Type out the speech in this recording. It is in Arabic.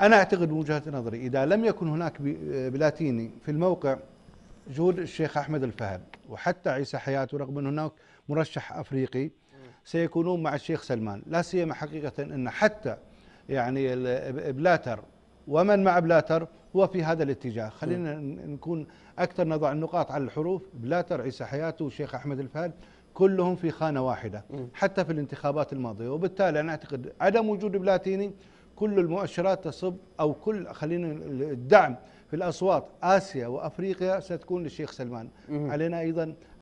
أنا أعتقد وجهة نظري إذا لم يكن هناك آه، بلاتيني في الموقع جهود الشيخ أحمد الفهد وحتى عيسى حياته رغم أن هناك مرشح أفريقي سيكونون مع الشيخ سلمان لا سيما حقيقة أن حتى يعني بلاتر ومن مع بلاتر هو في هذا الاتجاه خلينا نكون أكثر نضع النقاط على الحروف بلاتر عيسى حياته والشيخ أحمد الفهد كلهم في خانة واحدة حتى في الانتخابات الماضية وبالتالي أنا أعتقد عدم وجود بلاتيني كل المؤشرات تصب او كل خلينا الدعم في الاصوات اسيا وافريقيا ستكون للشيخ سلمان علينا ايضا